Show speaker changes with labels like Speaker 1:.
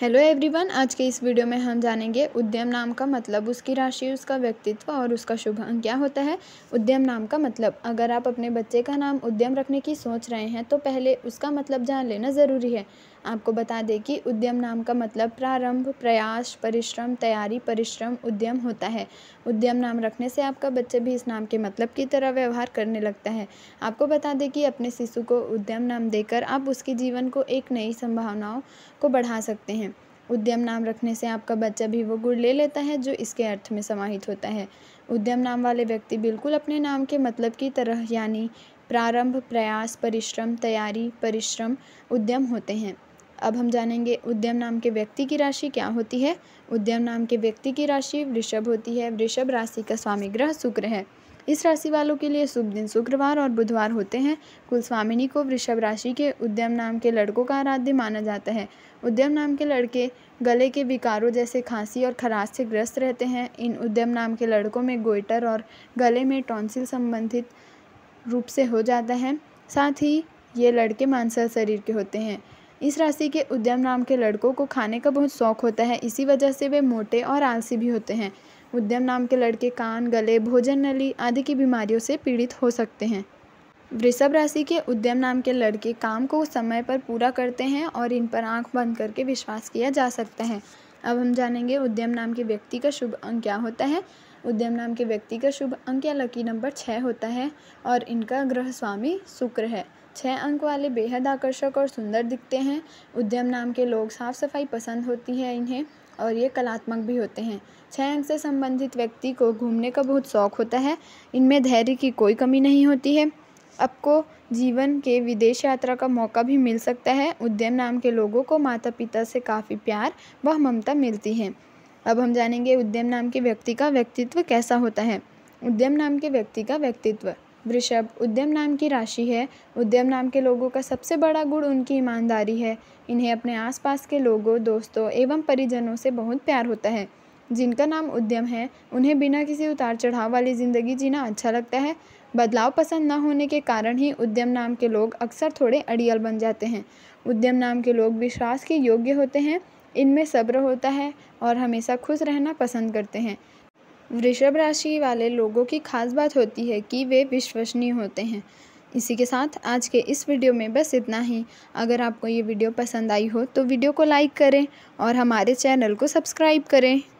Speaker 1: hello everyone आज के इस वीडियो में हम जानेंगे उद्यम नाम का मतलब उसकी राशि उसका व्यक्तित्व और उसका शुभ अंक क्या होता है उद्यम नाम का मतलब अगर आप अपने बच्चे का नाम उद्यम रखने की सोच रहे हैं तो पहले उसका मतलब जान लेना ज़रूरी है आपको बता दें कि उद्यम नाम का मतलब प्रारंभ प्रयास परिश्रम तैयारी परिश्रम उद्यम होता है उद्यम नाम रखने से आपका बच्चा भी इस नाम के मतलब की तरह व्यवहार करने लगता है आपको बता दें कि अपने शिशु को उद्यम नाम देकर आप उसके जीवन को एक नई संभावनाओं को बढ़ा सकते हैं उद्यम नाम रखने से आपका बच्चा भी वो गुण ले लेता है जो इसके अर्थ में समाहित होता है उद्यम नाम वाले व्यक्ति बिल्कुल अपने नाम के मतलब की तरह यानी प्रारंभ प्रयास परिश्रम तैयारी परिश्रम उद्यम होते हैं अब हम जानेंगे उद्यम नाम के व्यक्ति की राशि क्या होती है उद्यम नाम के व्यक्ति की राशि वृषभ होती है वृषभ राशि का स्वामी ग्रह शुक्र है इस राशि वालों के लिए शुभ दिन शुक्रवार और बुधवार होते हैं कुल स्वामिनी को वृषभ राशि के उद्यम नाम के लड़कों का आराध्य माना जाता है उद्यम नाम के लड़के गले के विकारों जैसे खांसी और खराश से ग्रस्त रहते हैं इन उद्यम नाम के लड़कों में गोइटर और गले में टॉन्सिल संबंधित रूप से हो जाता है साथ ही ये लड़के मांसल शरीर के होते हैं इस राशि के उद्यम नाम के लड़कों को खाने का बहुत शौक होता है इसी वजह से वे मोटे और आलसी भी होते हैं उद्यम नाम के लड़के कान गले भोजन नली आदि की बीमारियों से पीड़ित हो सकते हैं वृषभ राशि के उद्यम नाम के लड़के काम को समय पर पूरा करते हैं और इन पर आंख बंद करके विश्वास किया जा सकता है अब हम जानेंगे उद्यम नाम के व्यक्ति का शुभ अंक क्या होता है उद्यम नाम के व्यक्ति का शुभ अंक या लकी नंबर छः होता है और इनका ग्रह स्वामी शुक्र है छः अंक वाले बेहद आकर्षक और सुंदर दिखते हैं उद्यम नाम के लोग साफ़ सफाई पसंद होती है इन्हें और ये कलात्मक भी होते हैं छः अंक से संबंधित व्यक्ति को घूमने का बहुत शौक़ होता है इनमें धैर्य की कोई कमी नहीं होती है आपको जीवन के विदेश यात्रा का मौका भी मिल सकता है उद्यम नाम के लोगों को माता पिता से काफ़ी प्यार व ममता मिलती है अब हम जानेंगे उद्यम नाम के व्यक्ति का व्यक्तित्व कैसा होता है उद्यम नाम के व्यक्ति का व्यक्तित्व वृषभ उद्यम नाम की राशि है उद्यम नाम के लोगों का सबसे बड़ा गुण उनकी ईमानदारी है इन्हें अपने आसपास के लोगों दोस्तों एवं परिजनों से बहुत प्यार होता है जिनका नाम उद्यम है उन्हें बिना किसी उतार चढ़ाव वाली ज़िंदगी जीना अच्छा लगता है बदलाव पसंद न होने के कारण ही उद्यम नाम के लोग अक्सर थोड़े अड़ियल बन जाते हैं उद्यम नाम के लोग विश्वास के योग्य होते हैं इनमें सब्र होता है और हमेशा खुश रहना पसंद करते हैं वृषभ राशि वाले लोगों की खास बात होती है कि वे विश्वसनीय होते हैं इसी के साथ आज के इस वीडियो में बस इतना ही अगर आपको ये वीडियो पसंद आई हो तो वीडियो को लाइक करें और हमारे चैनल को सब्सक्राइब करें